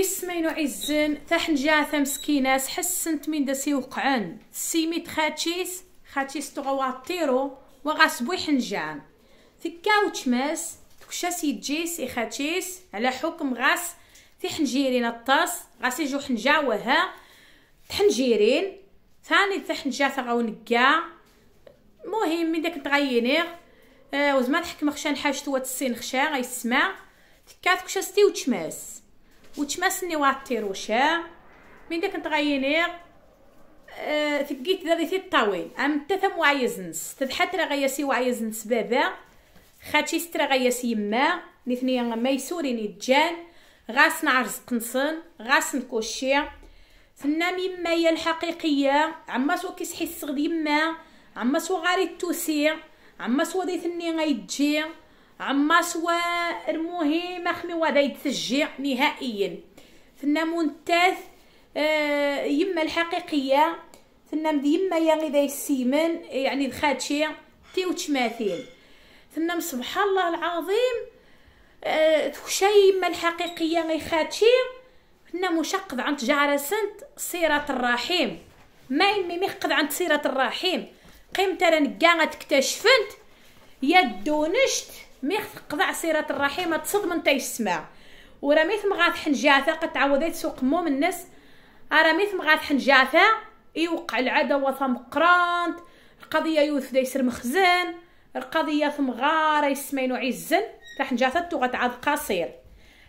يسمينو عزن جاثة مسكينة حسنت من دسي وقعن سيميت خاتشيس خاتشيس تغواطيرو وغاسبوي حنجان ثكاو تشماس تكشاس يتجيس إخاتشيس على حكم غاس في حنجيرين الطاس غاس يجو حنجا وها تحنجيرين ثاني تحنجا ثغاو نقا المهم من داك تغينيغ آه وزمان تحكم خشان حاجتو توات السين خشا غيسمع تكشا ستي وتشماس وتمسني واحد تيروشا من داك نتغينيغ أه ثقيت ذا ذي الطويل ام تثم وعيز نس تذحت راه غياسي وعيز نس بابا خاتشي سترا غياسي يما نثنيا ما يسوريني الجان غاس نعرز قنصن غاس نكوشي ثنا يما هي الحقيقيه عما سو كيسحي الصغد يما عما سو غاري التوسي عما سو ذي ثني غيتجي عما سوا المهم اخمي وهذا يتسجع نهائيا ثنا منتث آه يما الحقيقيه ثنا يما يعني دا السيمن يعني دخاتشي تي وتشماثيل ثنا سبحان الله العظيم آه، تخشي يما الحقيقيه غي خاتشي ثنا مشقد عن سنت سيره الرحيم ما يمي مقد عن سيره الرحيم قيمت راه نكا غتكتشفنت يا دونشت ميخ قضع صيرة الرحيم تصدمن تايش السماء ورميث مغاث حنجاثة قد تعوذيت سوق موم الناس أرميث مغاث حنجاثة يوقع العداوة وثم قرانت القضية يوث دايسر مخزن القضية ثم غارة يسمينو عزن فحنجاثة تغت عاد قصير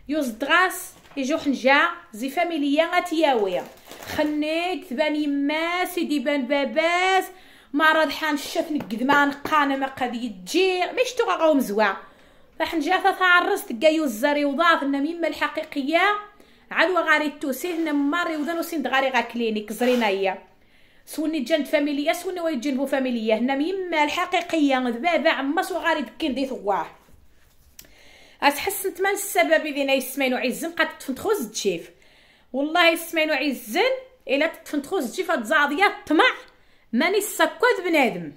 يوز دغاس يجو حنجا زي فاميليا غاتياوية خنيت ثبان يما سيدي بان باباس ما راه حان الشاف نقد ما نقانا ما قد يجي ما يشتوغا غاو مزوع راح نجاثا تعرست كايو الزري وضاف ان مما الحقيقيه عدوى غاري توسيه نما ريوضان وسند غاري غا كلينيك زرينا إيا سوني جنت فاميليا سوني ويتجنبو فاميليا هنا مما الحقيقيه عما عماس وغاري دكين دي ثواه اتحسنت من السبب اذا يسمعين وعزن قد تفنتخوز تشيف والله يسمعين وعزن الا تفنتخوز تشيف أتزاضيات طمع ماني سكوت بنادم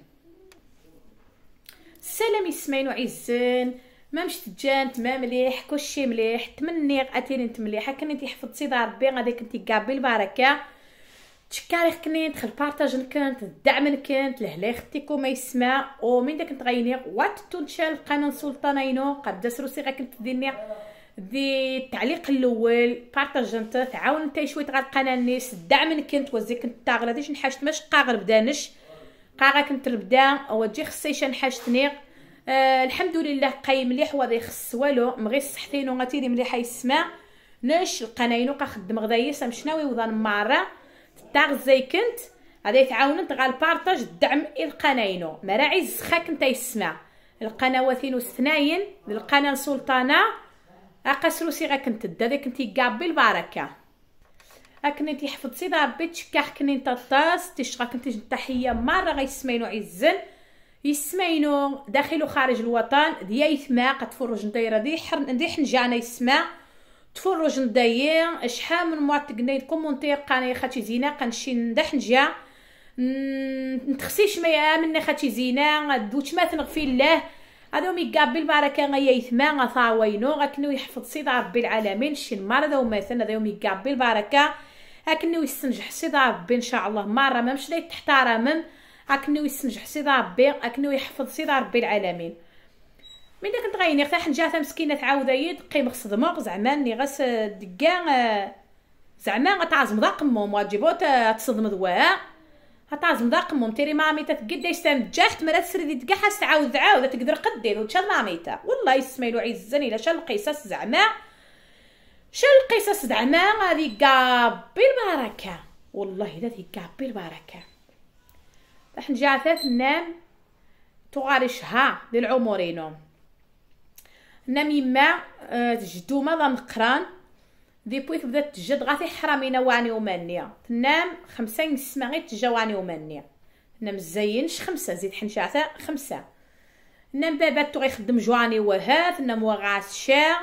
السلام يسمعين وعزان ما مش تجانت ما مليح كلشي مليح تمني انت مليحه كنت حفظتي سيدي ربي غادي كنتي كابي البركه تشكري خكني دخل بارطاج كنت الدعم كنت لهلا ختيكو ما يسمع ومن داك تغيني وات تونشال قناه سلطانينو قد دسرو غير غا كنت ديني دي التعليق الاول بارطاج انت تعاون انت شويه القناه الناس الدعم اللي كنت وزيك كنت تاغلا ديش نحاشت ماش قاغر بدانش قاغا كنت تجي خصي خصيشا نحاشتني آه الحمد لله قاي مليح وضي خص والو مغي صحتين وغاتيري مليحه يسمع نش القناينو قخدم غدايس و وضان مارة تاغ زي كنت غادي تعاون انت بارطاج الدعم القناينو مراعي زخاك انت يسمع القنواتين وثناين للقناه سلطانه اقا روسي غا كنتدا دا كنتي قابل البركه اكن انت حفظتي ربي تشكاح كني طاس تشغا كنتي تحيه مره غيسمعينو عزن يسماينو داخل وخارج الوطن ديايثما قتفرج ندايره دي حرن دي حنجانا يسمع تفرج نداير شحال من مواطن تقني كومونتير قاني خاتي زينه قنشي ندحنجا نتخسيش ما يامن خاتي زينه دوت ما تنغفي الله هذا ميقابل باركة غيا يثمان وينو غاكنو يحفظ سيد ربي العالمين شين دو مثلا هذا ميقابل معركة هاكنو يستنجح سيد ربي ان شاء الله مرة ما مش تحترمم هاكنو يستنجح سيد ربي هاكنو يحفظ سيد ربي العالمين من داك كنت غيني ارتاح نجات مسكينه تعاود هي تقيم خصدمه زعما ني غاس آه، دكا زعما غتعزم ضاق مو ما تجيبو تصدم دواها هتاع مذاق ممتري تيري مامي تتقدي سام جاخت مرات سردي تقحا عاود عاود تقدر قدين وتشال ما ميتا والله يسميلو عزني لا شال زعماء زعما شال القصص زعما هذه قابي البركه والله الا هذه قابي البركه راح نجي عثاث نام تغارشها للعمرينو نام يما آه، تجدو ما ضمقران ديبويك بدات تجد في حرامينا واني ومانيا تنام خمسة نسمع غير تجا واني ومانيا نام زينش خمسة زيد حنشاعتا خمسة نام باباتو غيخدم جواني وهات نام وغاس شا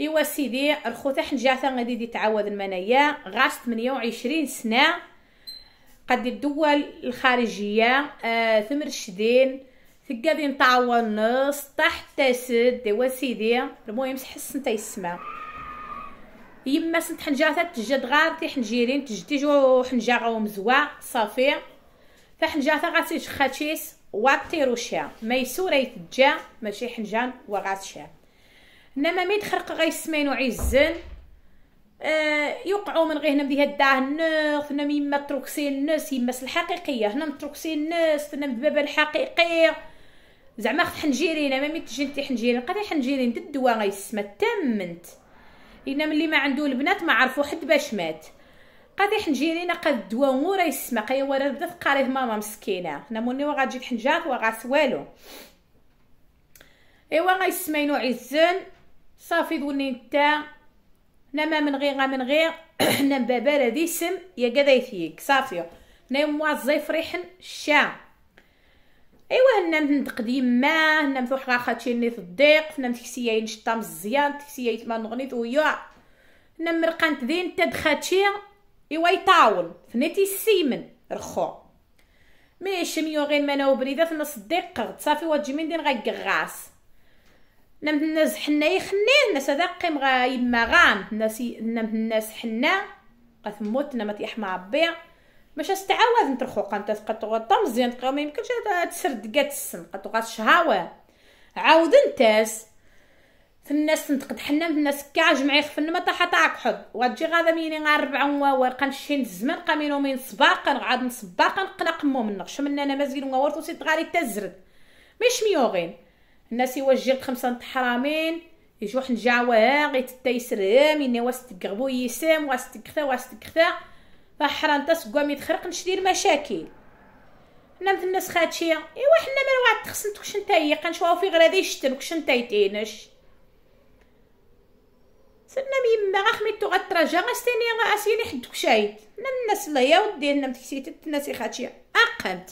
إوا سيدي الخوتا حنجاتا غادي يدي تعاود المنايا غاس وعشرين سنة قد الدول الخارجية آه ثمر الشدين ثقادي نطاول نص طاح تاسد إوا سيدي المهم تحس نتا يسمع يما سنت حنجه تجد غار تي حنجيرين تجدي جو حنجه ومزوا صافي فحنجه غاتيج خاتيس وطيروشا ما ميسوره يتجا ماشي حنجان وغاتشا انما مي تخرق السمين وعزن آه يوقعوا من غير هنا بديها داه النخ هنا يما تروكسي الناس يما الحقيقيه هنا متروكسي الناس هنا بباب الحقيقي زعما خت حنجيرين ما مي تجي انت حنجيرين قدي حنجيرين ضد غي السما تمنت لان ملي ما عنده البنات ما عرفوا حد باش مات قادي حنجيرينا قاد الدواء مورا يسمى قايا ورا بدات قاريه ماما مسكينه نموني موني تجي الحنجات وغا والو ايوا غيسمينو عزن صافي دوني نتا نما من غير من غير حنا بابا ديسم يا قدايثيك صافي نيم الزيف ريحن الشام ايوا هنا نتقدي ما هنا من خاتشي خاتيني في الضيق هنا من تكسيه ينشطا مزيان تكسيه يتمان غنيت ويا هنا مرقنت دين تدخاتشي ايوا يطاول فنيتي السيمن رخو مي شميو غير منا وبريده في نص الضيق صافي واد من دين غيكغاس نمت الناس حنا يخني الناس هذا قيم غا يما غام الناس نمت الناس حنا قد موت نمت يحمى ربي باش استعاوز نترخو قنت تقطو غطا مزيان ما يمكنش تسرد كاع السن قطو غاتشهاوه عاود نتاس الناس تنتقد حنا الناس كاع جمعي خفن ما طاح طاعك حد وغتجي غادا ميني غا ربعة ونواور قنشين الزمن قامينو من صباقا غاد نصباقا نقلق قمو من نقش من انا مازال ونواور توسيت تغاري تزرد مش ميوغين الناس يوجي خمسة تحرامين يجو حنجاوه غيت تيسرهم يني واستقربو يسام واستقثا واستقثا فحرانتا سكوامي تخرق نشدير مشاكل حنا مثل الناس خاتشية ايوا حنا ما واحد تخصنت كش نتايا كنشوفو في غير هذا يشتم كش نتايتينش سنا ميما غا خميتو غتراجا غاستيني غاسيني حد كشايت حنا الناس لا يا ودي حنا متكسيت الناس خاتشية اقمت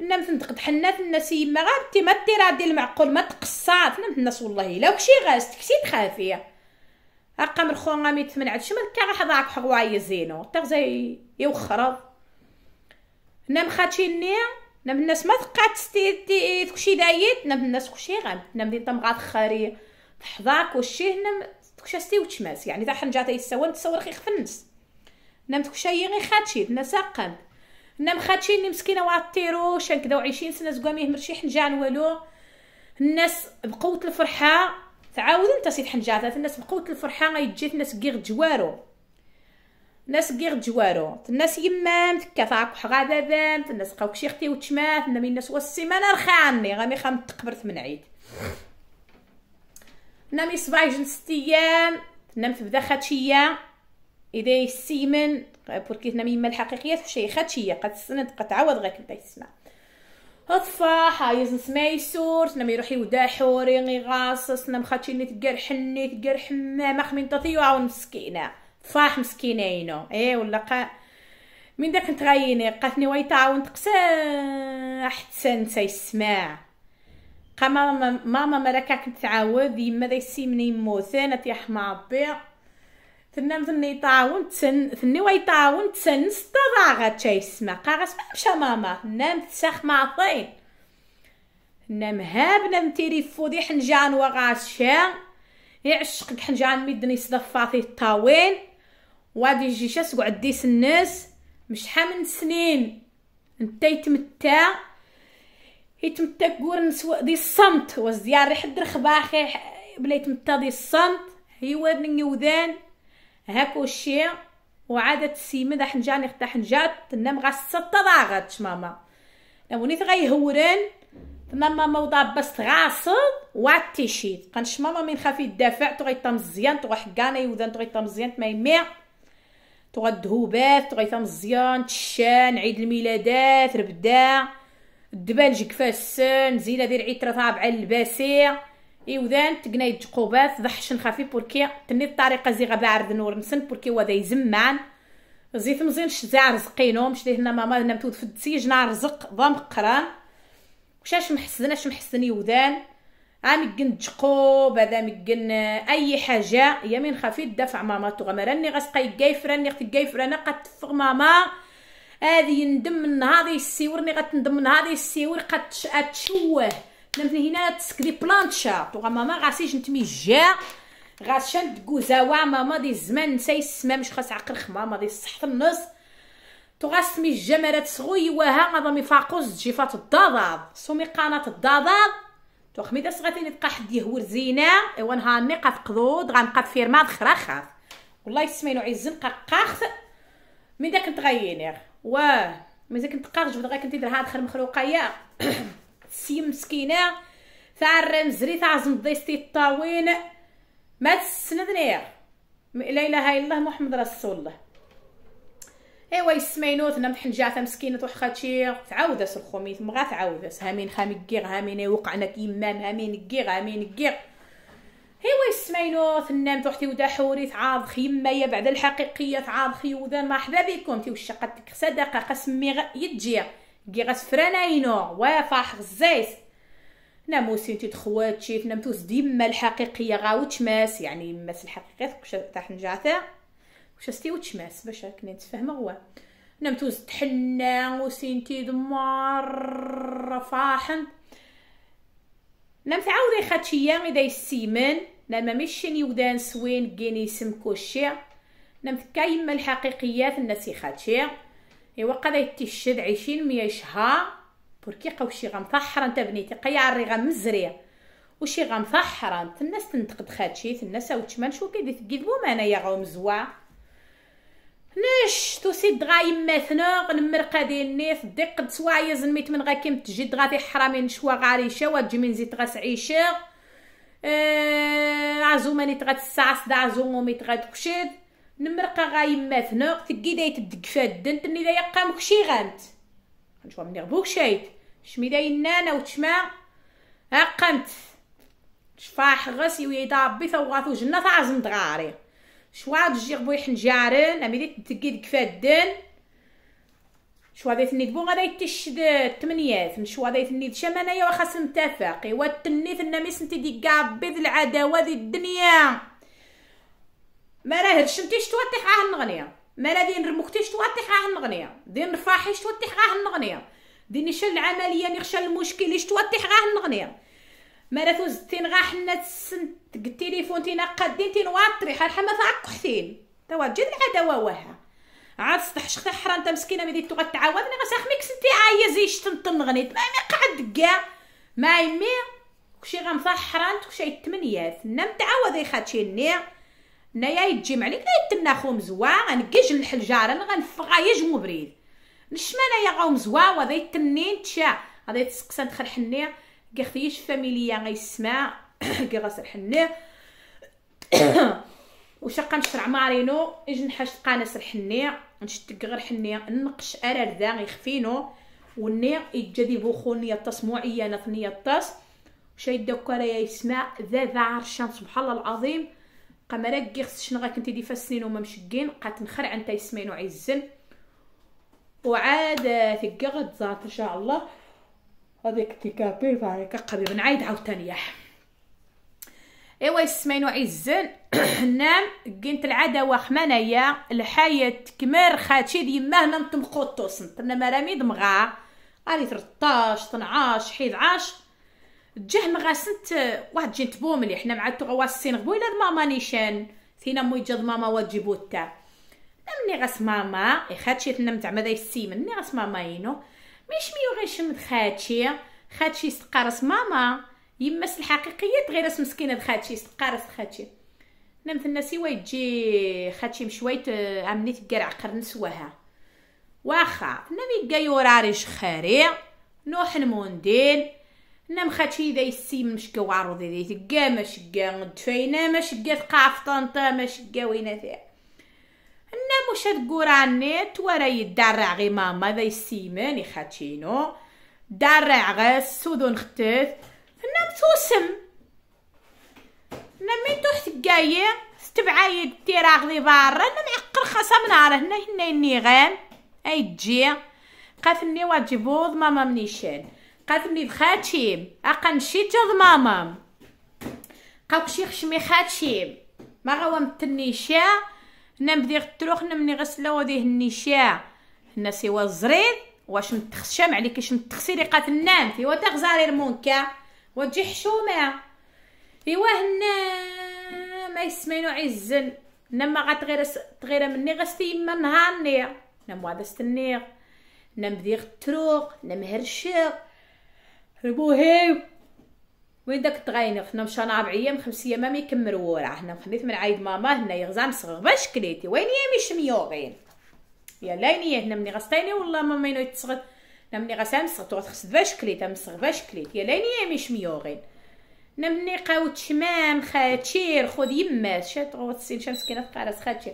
نمت نتقد حنات الناس يما غا انتي ما تيرادي المعقول ما تقصات نمت الناس والله الا وكشي غاز تكسيت خافيه ارقام خونا مي تمنعد شمال كا راح ضاك حواي زينو تا زي يوخرض نم خاتشيني نم الناس ما تستي تي تكشي دايت نم الناس كشي غام نم دي تم خاري تحضاك وشي نم تكشا ستي وتشماس يعني تاع حنجا تاي السوان تصور خي خفنس نم تكشا يي غي خاتشي الناس اقام نم خاتشيني مسكينه واحد التيرو شان كدا سنه زقاميه مرشي حنجان والو الناس بقوه الفرحه تعاود انت سيد حنجات الناس بقوت الفرحه غيجي الناس كيغ جوارو ناس كيغ جوارو الناس يمام تكا فاك حغادا بام الناس قاوك شيختي وتشمات من الناس والسيمانه رخاني غامي خام تقبرت من عيد نامي صباي جن ست ايام نام تبدا خاتشيا اذا يسيمن بوركي نامي يما الحقيقيات فشي خاتشيا قد السند قد تعاود غير كنت يسمع الطفاح هايز نسمعي سور سنم يروح يودا حوري غيغاص سنم خاتشي اللي تقر حني تقر من تطيو يعاون مسكينة طفاح مسكينينو اي ولا قا من داك نتغيني قاتني ويتا تعاون تقسى حتى نتا يسمع قا ماما ماما مراكا كنت تعاود يما يسي من يموت انا عبيع تنام ثني طاون تسن ثني واي طاون تسن استضاغة تشاي السما قاغس ما مشى ماما نام تسخ معطين نام هابنا متيري فودي حنجان وغاس شا يعشق حنجان ميدني صدفاثي الطاوين وادي جيشة سقع ديس الناس مش من سنين انت يتمتع يتمتع قور نسوا دي الصمت وزيار ريح الدرخ باخي بلا يتمتع دي الصمت هي ورنين يوذان هاكو الشيء وعادة السيمن راح حنجاني نختاح حنجات تنام غا ستة ضاغت ماما ونيت غيهورن تنم ماما بس غاصد وعاد تيشيد قنش ماما من خافي الدافع تغيطا تمزيان تغي حكانا يوذان تمزيان مزيان تمايمي تغا الدهوبات تغيطا تمزيان تشان عيد الميلادات ربدا الدبال كفاس السن زينة دير عيد رطاب على الباسيع إيوذان تقناي تقوبات ضحشن خفي بوركي تني الطريقة زي غبا عرض نور مسن بوركي وذا يزمان زيت مزين شزاع رزقينهم شدي هنا ماما هنا متود في التسيج نار رزق ضام قران وشاش محسن اش محسن يوذان عام يقن تقوب هذا مقن آه، اي حاجة يمين خفي دفع ماما تغمرني راني غسقاي كيف راني اختي كيف رانا قد تفغ ماما هذه ندم من هذه السيور ني غتندم من هذه السيور قد تشوه مثلا هنا تسكري بلان تشارت وغا ماما غاسيش نتمي جا غاشان تكوزاوا ماما دي الزمان نساي السما مش خاص عقل خما ماما دي الصحة النص تغاس مي الجمرات صغوي وها غضا مي فاقوس جيفات الضضاض سومي قناة الضضاض توخمي دا صغاتي تبقى حد يهور زينة ايوا نهارني قاف قضود غنبقى رماد خرا خاف والله يسمينو عزن قاقاخ من داك نتغينيغ واه مازال كنت قاخ جبد غير كنت ندير هاد خر سي مسكينه تاع الرمزري تاع زنبيستي الطاوين ما تسندني لا اله الا الله محمد رسول الله ايوا يسمينوت نمت جاتا مسكينه وحقا شي تعاودس الخميت مغا تعاودس هامين خامي كيغ هامين وقعنا كيمام هامين كيغ هامين كيغ ايوا يسمينوث النام توحتي ودا حوري تعاض خيما يا بعد الحقيقيه تعاض ودا مرحبا بكم تي قد صدقه قسمي يتجي كي غتفرانا اينو وافاح غزيس ناموسي موسين خواتشي فينا متوس ديما الحقيقيه غاو تشماس يعني ماس الحقيقيه تاع نجاثا واش استي وتشماس باش راك نتفاهموا هو نمتوز تحنا وسينتي دمار فاحن عاودي خاتشيا اذا السيمن نما مشين ودان سوين كيني سمكوشي نمت كايما الحقيقيات الناس خاتشي ايوا قضيتي الشد عيشين ميا شها بركي قاو شي غمفحرا انت بنيتي قيا الري غمزريه وشي غمفحرا الناس تنتقد خاتشي الناس او تشمان شو كيدي تكذبوا انايا غومزوا تو سي دراي يماثنا نمر قادي النيف دي قد سوايا من غاكيم تجد غادي حرامي نشوا شوا تجي من زيت غاس عيشة آه، عزومه نيت غات الساعة صدا ميت غات كشد نمرقا غايماتنا ثقي دايت بدقفات الدن تني دايا قامك شي غانت غنشوف مني غبوك شايت شمي داي وتشما ها قامت شفاح غسي ويدا ربي ثوغاثو جنة تعزم دغاري شوا تجي غبوي حنجارن امي ديت تقي دقفات شوا دايت ثني دبو غادي تشد تمنيات شوا دشام انايا شمانايا وخاص نتفاقي واتنيت النميس نتي ديكا بيض العداوة دي الدنيا ما راه هرشمتيش توطيح غاه النغنيه ما راه دين رمكتيش توطيح غاه النغنيه دين رفاحيش توطيح غاه النغنيه دين شل العمليه نخشى المشكل اش توطيح غاه النغنيه ما توزتين غاه حنا تسنت التليفون تينا قادين واطري حال حما فاقحتين توا جد العداوه واها عاد سطح شخت حرا انت مسكينه ملي تو تعاود انا ساخميك سنتي عايا زي شتنطن غنيت ما قعد كاع ما يمي كشي غنفرح حرانت كشي تمنيات نم تعاود يخاتشي النير هنايا يتجمع عليك لا يتمنا خو مزوا غنكيج الحجاره يج مبريد نشما انايا غاو مزوا وهذا يتنين تشا هذا يتسقسا ندخل حنيه كي ختيش فاميليا غيسمع كي غاسر حنيه وشقا نشرع مارينو اج نحاش قناص الحنيه نشتك غير حنيه نقش ارار ذا غيخفينو وني يجدي بوخونية التصموعية معينة ثنية الطاس شايد دوكا يسمع ذا ذا عرشان سبحان الله العظيم قمرة كي خص شنو غاكنتي دي فاسنين هما مشقين بقات نخرع نتا يسمينو عزن وعاد آه، ثقة غتزات ان شاء الله هذيك تيكابيل فاريكا قريب نعيد عاوتاني ايوا يسمينو عزن نام قنت العدا وخمانايا الحياة كمر خاتشي دي مهنا نتمقوطوس نتنا مراميد مغا غاري 13 12 11 تجه غاسنت واحد جنت بو ملي حنا مع تغوا السين غبو الى ماما نيشان ثينا مو يجد ماما واجبو تا ملي غاس ماما خاتشي تنم تاع ماذا السيمن مني غاس ماما ينو مش ميو غير شمد خاتشي خاتشي استقارس ماما يمس الحقيقية غير اسم مسكينة خاتشي استقارس خاتشي نمت الناس يوا يجي خاتشي مشوية عمني تقرع قرن سواها واخا نمي قايو راريش خاري نوح المونديل انا مخاتشي دا يسيم مشكا كو عرض دي تقا مش كا دفينا مش كا طنطا مش كا وين فيها انا مش تقوراني توارا يدرع غي ماما دا يسيمن يخاتشينو درع غاس سودون ختث انا متوسم انا مين توح تقايا ستبعايد تيراغ دي بارا انا معقر خاصة من هنا هنا نيغان اي تجي قاتلني واجبوض ماما منيشان قادمي بخاتيم اقا نشي ماما قاوك شي خشمي خاتيم ما غاوا تنيشا هنا نبدي غتروخ نمني غسلة غسلا وذي النيشا هنا سوا الزريد واش متخشم عليك كيش متخسيري قات النام في وتا غزاري المونكا وتجي حشومه ايوا هنا ما يسمينو عزن نما غتغير تغير مني غستي يما نهار نير نم وادا ستنير نم بديغ تروق نم هرشق المهم وين داك الطغاين حنا مشانا ربع ايام خمس ايام ما يكمل ورا حنا خليت من عيد ماما هنا غزا مصغر باش كليتي وين هي مش ميوغين يا ليني هنا مني غسطيني والله ماما ينو يتصغر هنا مني غسا مسغت غتخسد باش كليت مسغ باش كليت يا هي مش ميوغين انا مني قاوت شمام خاتير خذ يما شات غوتسين شمس مسكينه قارس خاتير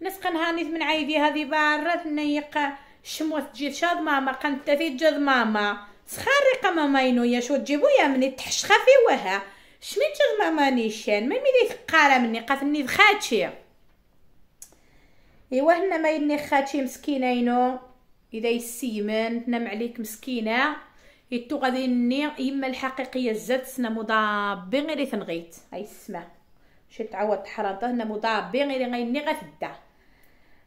ناس قنهانيت من عيدي هذه بارات هنا يقا الشموس تجي تشاد ماما قنتفي جاد ماما سخرق ماماينو يا شو تجيبو يا مني تحشخا في وها شمي تجد ماما نيشان مي ميدي ثقارة مني قاتلني ذخاتشي ايوا هنا ما يني خاتشي ينو اذا يسيمن نم عليك مسكينه يتو غادي ني يما الحقيقيه زاد سنا مضابي غير تنغيت اي السما شي تعوض تحرنط هنا مضابي غير غيني غتدا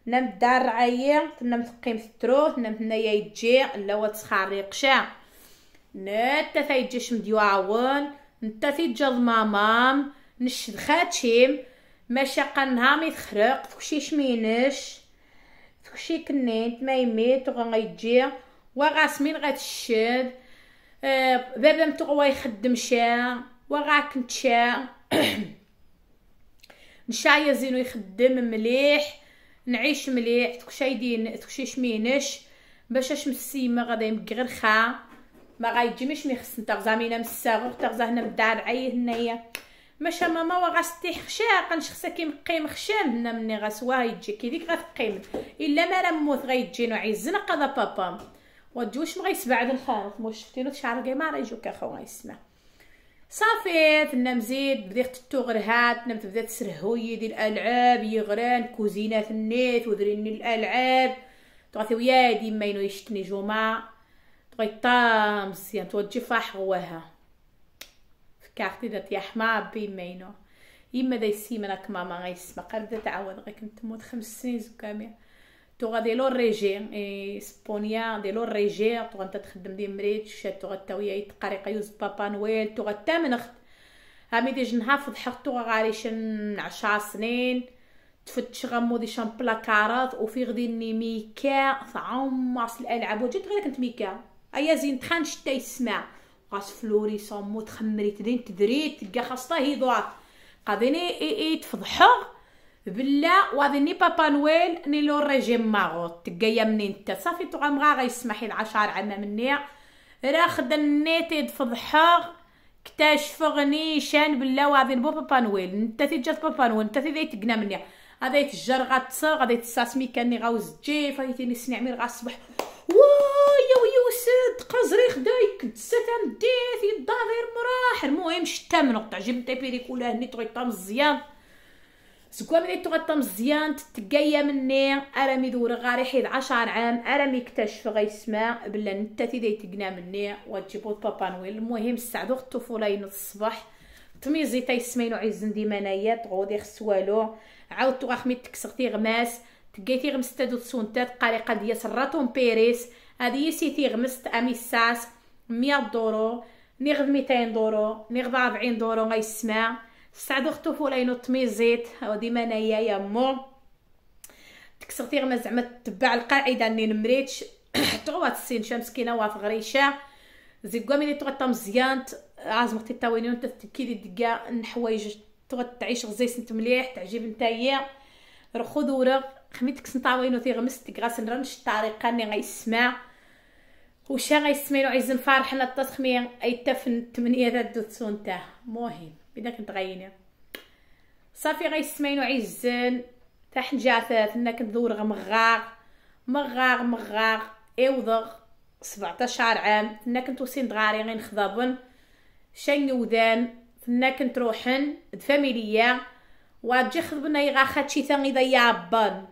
نم الدار عايه تنم تقيم سترو تنم هنايا يجي لا وتسخريق نتا ثيجي شمديواون نتا ثيجي المامام نشد خاتيم ماشي قنها ميتخرق فكشي شمينش فكشي كنيت ما يميت وغيجي وغاسمين غتشد آه بابا متقوى يخدم شا وغا كنت شا نشايا زينو يخدم مليح نعيش مليح تكشي دين تكشي شمينش باش اش مسيمه غادي يمكي غير خا ما غايتجمعش مي خص نتغزا من الصاغور تغزا هنا بالدار عيه هنايا ماشي ماما واه غاستي خشاق كي مقيم خشام هنا مني غسوا يجي كي ديك غتقيم الا ما راه موت غيجينو عيزن قضا بابا واش ما غيسبعد الخارط واش شفتي له شعر كيما راه يجوك اخو غيسمع صافي تنا مزيد بديت تتو غير هاد تنا تبدا تسرهوي ديال الالعاب يغران كوزينه النيت ودريني الالعاب تغثي ويا ديما ينو يشتني جمعه بغيت طا مزيان توجي فاح غواها ذات درتي بي مينو يما ذا يسيمن راك ماما سما قال بدا تعود غي كنت موت خمس سنين زكامي تو غادي لو ريجي اسبونيا دي لو ريجي تو غنت تخدم دي مريت شات تو تاويا يتقاري يوز بابا نويل تو اخت هامي ديج تو غادي شن عشر سنين تفتش غمو دي شامبلاكارات وفي غدي ني ميكا عمر الالعاب وجيت غير كنت ميكا ايا زين تخان شتا يسمع غاس فلوري صمو تخمري تدين تدريت تلقى خاصتا هيدوات قاديني اي اي تفضحو بلا واذني بابا نويل ني لو ريجيم ماغوط تلقايا منين تا صافي مغا غيسمح العشر عام منيا راه خدني تيد فضحو غني شان بلا واذن بو بابا نويل تي جات بابا نويل نتا تيدي تقنا مني هاذي تجر غاتصر غادي تساسمي كاني غاوز جيف غادي تيني سنعمل غا الصبح وايا ويا وسد قزري خداي كدسات مديت يدا غير مراح المهم شتا من قطع جبت بيريكولا هني تغيطا مزيان سكوا ملي تغطى مزيان تتقايا مني ارامي دور غاري حيد عشر عام ارامي اكتشف غيسمع بلا نتا تيدي تقنا مني وتجيبو بابا نويل المهم سعدو الطفوله ينوض الصباح تميزي سمينو عيزن ديما نايا تغوضي خسوالو عاود تغخمي تكسغتي غماس تكيتي غمست هادو السونتات القريقه ديال سراتون بيريس هادي سيتي غمست اميساس مية دورو نغد ميتين دورو نغد ربعين دورو غيسمع سعدو خطو تميزيت هاو ديما انايا يا مو تكسرتي غما زعما تبع القاعده اني نمريتش تغوات تسين شمس كينا واف غريشه زيكوا ملي تغطى مزيان عازم اختي التاوينيون لي دقا نحوايج تغط تعيش غزيس مليح تعجب نتايا رخو دورة خميتك سنطاوينو غمست تيغاس نرنش الطريقه اللي غيسمع وشا غيسمعلو عايزين فرحنا اي تفن 8 تاع تسون تاعه مهم اذا كنت غيني صافي غيسمعلو عيزن تاع حنجاتات انا كندور غمغاغ مغاغ مغاغ اوضغ 17 عام كنت وسين دغاري غير نخضبن ودان فنا كنت روحن دفاميليا وتجي خضبنا يغا خاتشي ثاني ضيابان بان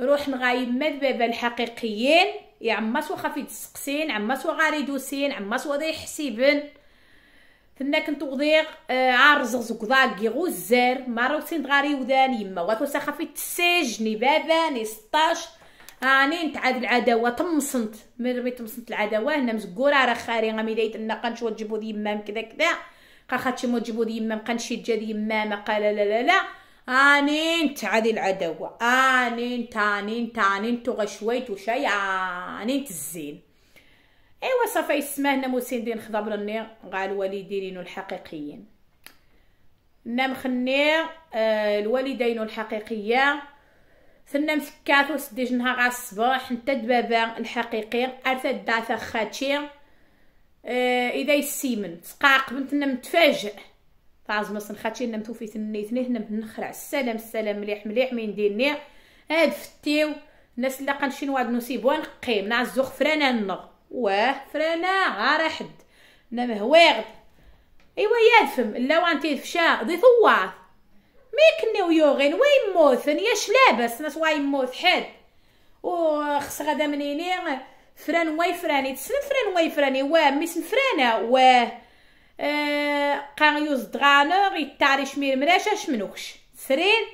روح نغايب مد بابا الحقيقيين يا عماس واخا في تسقسين عماس واخا ريدوسين عماس واخا يحسبن تنا كنتو غضيغ آه، عارز زكضاك غزار ماروتين غاري ودان يما واثو سخفي تسجني بابا ني 16 راني نتعاد العداوة طمصنت ربي طمصنت العداوة هنا مزكورة راه خاري غامي دايت لنا قنشوا وتجيبو دي يمام كذا كذا قا خاتشي مو تجيبو دي يمام قنشي تجا دي يمام قال لا لا لا آنين تعدي العدو آنين تانين تانين تغشويت وشي آنين تزين ايوا صافي سمعنا موسين دين خضب لني غا الوالدين الحقيقيين نام خني آه، الوالدين الحقيقيه ثنا مسكات وسديج نهار الصباح نتا دبابا الحقيقي ارثا داثا خاتي آه اذا يسيمن سقاق بنتنا متفاجئ فازم ما صنخاتشي نمتو في ثني ثني نمت نخرع السلام السلام مليح مليح من ديني هاد فتيو الناس اللي لا قنشين واد نسيبو نقيم نعزو خفرانا نغ واه فرانا غار حد انا هواغد ايوا يادفم لا وانت فشا ضي دي مي ميكنيو يوغين وين موثن يا شلابس ناس واي موث حد وخص غدا منيني فران واي فراني تسن فران واي فراني واه ميسن فرانا واه يوز دغانوغ يتاري شمير مراشا شمنوكش سرين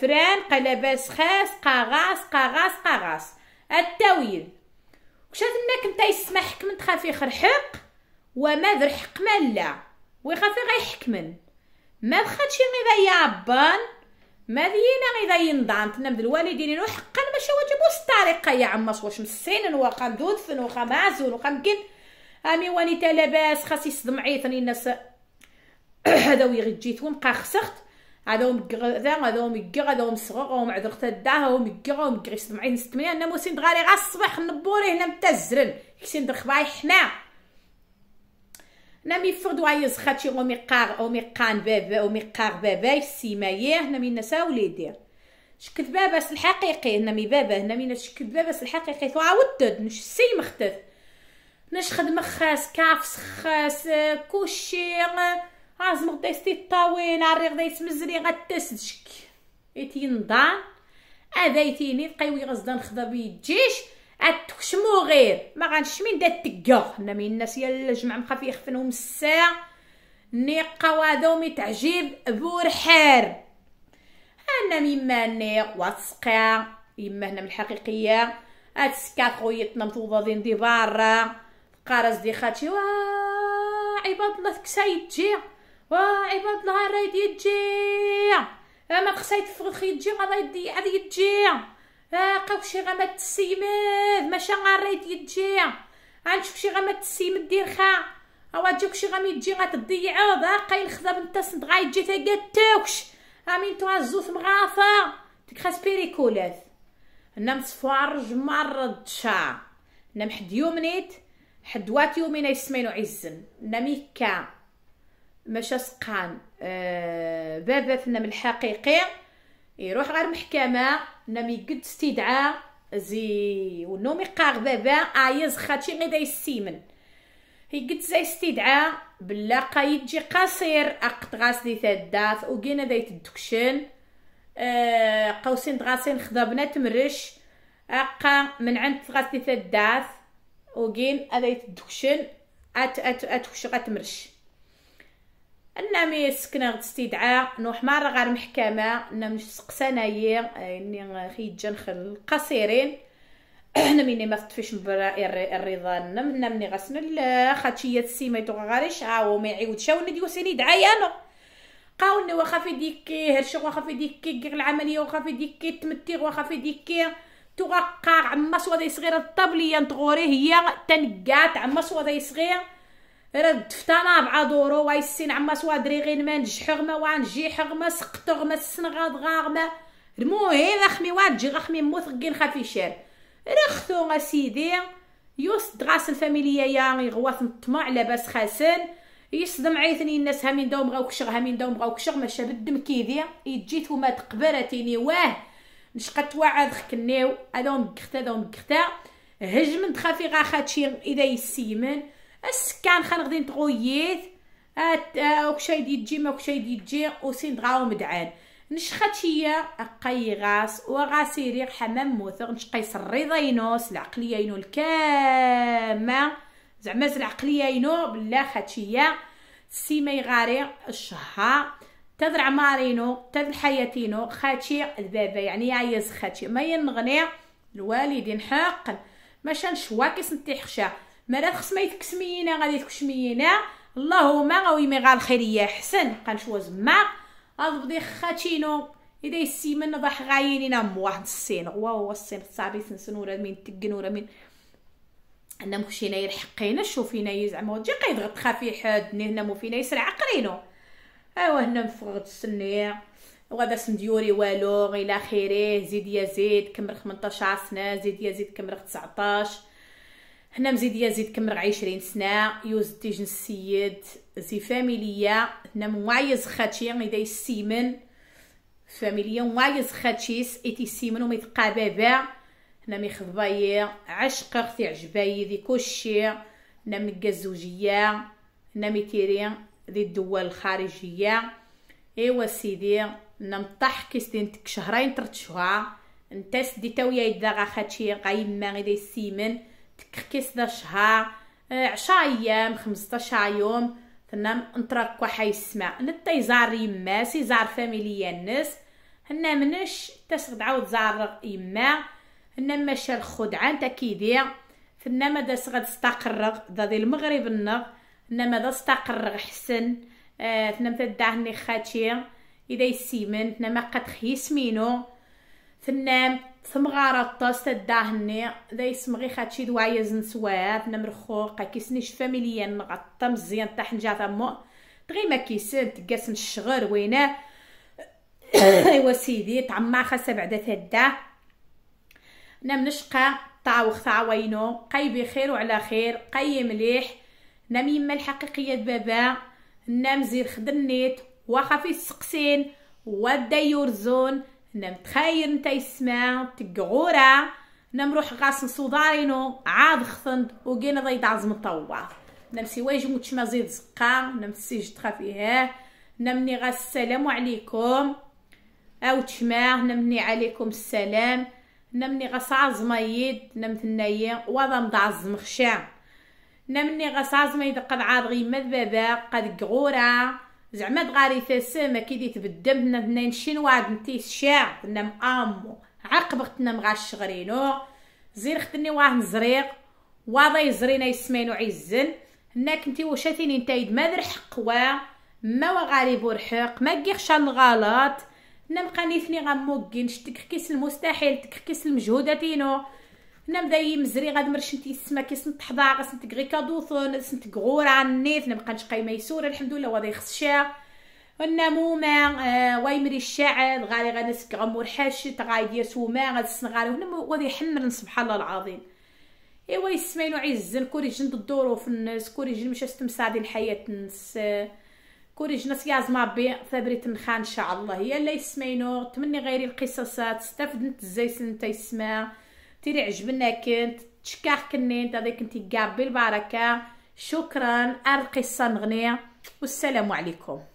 فران قلباس خاس قاغاس قاغاس قاغاس التاويل هاد انك نتا يسمح حكم تخافي حق وما ذر حق ما لا ويخافي غيحكمن ما بخاتشي غير يا عبان ما دينا غير ينضان تنام الوالدين حقا شو واجب الطريقه يا عمص واش مسين وقا وقا وقندوثن وقا مكين امي واني تا لاباس خاص يصدم عيطني الناس هذا وي جيت ومبقى خسخت هذا ومكغ هذا هذا ومكغ هذا ومصغر ومعذرت هدا هو مكغ ومكغ يصدم عين ستمية انا موسين دغاري غا الصباح نبوري هنا متزرن كسين دخباي حنا نامي نعم، فرد وعي زخاتي ومي قار ومي قان بابا ومي قار باباي السيمايه مي نسا وليدي شكت باباس الحقيقي نامي بابا نامي شكت باباس الحقيقي ثوا عودد نش سي مختف مش خدمه خاص كافس خاص كوشي عازم غدا يستيطاوين عري غدا مزري غا شك إيتي نضان هذا يتيني تقيوي غزدا نخدا بيجيش اتكشمو غير ما غنشمي ندا تكا انا من الناس يلا الجمع مخافي يخفنهم الساعه ني قوادهم بور بورحار انا مما ني واسقا يما هنا من الحقيقيه اتسكا خويتنا متوضا دين دي بارا دي خاتي وا عباد الله تكسايد تجي وا عباد الله راه يدي تجي ما قسايد فغ يدي راه يدي عاد قاو شي غا ما تسيمد ماشي غا يدي غنشوف آه، شي غا ما تسيمد دير خا آه، اوا تجيك شي غامي تجي تضيع آه، باقي الخضر نتا سنت غايجي تا قاتوكش امين تو الزوث مغافا خاسبيري بيريكولات انا مصفار جمر الدشا انا محد يومنيت حدوات يومين يسمينو عزن نميكا مش سقان آه بابثنا من الحقيقي يروح غير محكمة نمي قد استدعاء زي ونومي قاغ بابا عايز خاتي غدا يسيمن هي قد زي استدعاء بلا قايد جي قصير اقت غاس دي ثداث وقينا دي تدكشن آه قوسين دغاسين خضبنا تمرش اقا من عند غاس دي ثداث وكين أذيت دكشن أت أت أتوش غتمرش النامي سكنا غد استدعاء نوح مرة غير محكمة نمش سقسانايا إني خيجا القصيرين احنا مني ما فتفيش برائر الرضا نم نمني غسن خاتشية السيمة يتوغ غاريش عاو آه، ما يعودش عاو ندي وسيني دعاي انا قاولني وخا في ديكي هرشو وخا في ديكي العملية وخا في ديكي تمتيغ وخا في ديكي توقع عما سوادي صغير الطبلية نتغوري هي تنقات عما سوادي صغير رد فتانا بعضورو واي السين عما سوادري غين ما نجح غما وانجي غما سقط غما السنغاد غاغما المهم اخمي واجي غخمي موث غين خافي شير رخثو سيدي يوس دغاس الفاميليا يا غواث نطمع لاباس خاسن يصدم عيثني الناس هامين دوم غاوكشغ هامين دوم غاوكشغ ماشا بالدم كيدي يجيتو ما تقبرتيني واه نشقت وعاد خكنيو هذا كختا هذا كختا هجم تخافي غا خاتشي اذا يسيمن السكان خان غادي نتغويت آه، وكشاي دي تجي ما وكشاي دي تجي وسين دغاو مدعان نشخاتشيا هي قي غاس وغاسيري حمام موثق نشقي سري ضينوس العقليه ينو الكامه زعما العقليه ينو بلا خاتشيا سيمي غاري الشهر تذرع مارينو تذرع حياتينو خاتشي البابا يعني عايز خاتشي ما ينغني الوالدين حقا ماشا نشواكس نتيحشا ما خص ما يتكسمينا غادي تكشمينا اللهم غاوي مي غال خيرية حسن قنشوز ما غضبدي خاتشينو إذا السيمن ضح غاينينا مواحد الصين واو الصين صابي سنسن ورا من تقن ورا من انا مكشينا يلحقينا شوفينا زعما جي قيد غتخافي حاد هنا مو فينا يسرع عقلينو ايوا هنا مفرغت السنيع وغادا سنديوري والو الى اخره زيد يا زيد كمر 18 سنه زيد يا زيد كمر 19 هنا مزيد يا زيد كمر 20 سنه يوز تيجن السيد زي فاميليا هنا معيز خاتشي غيدا سيمن فاميليا معيز خاتشيس ايتي سيمن وميتقى بابا هنا ميخضبايا عشق اختي عجبايا ذي كلشي هنا مكا الزوجيه هنا ميتيري للدول الدول الخارجية ايوا سيدي نمطح كيستين تك شهرين ترت شهر انت سدي تاويا يدا غا خاتشي غايما غيدا يسيمن تك كيس دا شهر آه، عشا ايام خمسطاش يوم تنام نترك وحي السماء نتا يزار سي زار فاميليا الناس هنا منش تسغد عاود زار يما هنا ماشا الخدعة نتا كيدير فنا مادا سغد استقرق دا دي المغرب النغ انما دا استقر حسن آه تنم تدعهني خاتي اذا يسيمن تنم قد خيسمينو تنم ثمغارة طاس تدعهني إذا يسمغي خاتشي دوايا زنسوار رخو رخوق كيسنيش فاميليا نغطى مزيان تحن جاثا مو تغيما كيسن تقاسن الشغر وينه ايوا سيدي تعما خاصها بعدا تدا انا نشقى طاوخ تعوينو قاي بخير وعلى خير قاي مليح نميمة الحقيقية بابا زير خدنيت واخا في السقسين ودا يورزون نم تخير نتا يسمع تقعورا نم روح غاس نصودارينو عاد خثند وقينا ضيد عزم طواف نم سواج متشما زيد زقا نم سيج تخافيها نمني غاس السلام عليكم او تشما نمني عليكم السلام نمني غاس عزمايد نمثنايا وضم دعزم خشام نمني غصاز ما يدق عاد غي مذبابا قد قغورا زعما دغاري ثسم كيدي تبدم نثنين شنواد نتي شاع نم امو عقب اختنا مغاش غرينو زير ختني واه مزريق واضا يزرينا يسمينو عزن هناك نتي وشاتيني نتايد ما ذرحق حقوا ما وغالي بورحق ما كيخشى الغلط نمقاني ثني غموكين شتككيس المستحيل تككيس المجهوداتينو هنا بدا يمزري غاد مرشنتي السما سنت حضا غسنت غي كادوثون سنت غورا نيت نبقى نشقي يسور الحمد لله وهذا يخسشا والنموما واي مري الشعب غالي غنسك غمور حاشت غايد يسوما غادسن غالي هنا وهذا حمر سبحان الله العظيم ايوا عز عزن كوريجن الظروف الناس كوريجن مشى استمسادي الحياة الناس كوريج ناس ما بي ثابريت نخان ان شاء الله هي اللي يسمعينو تمني غيري القصصات استفدنت ازاي سنت يسمع كتير عجبنا كنت تشكاك كنين هذا كنتي كاع بالبركه شكرا القصه نغنيه والسلام عليكم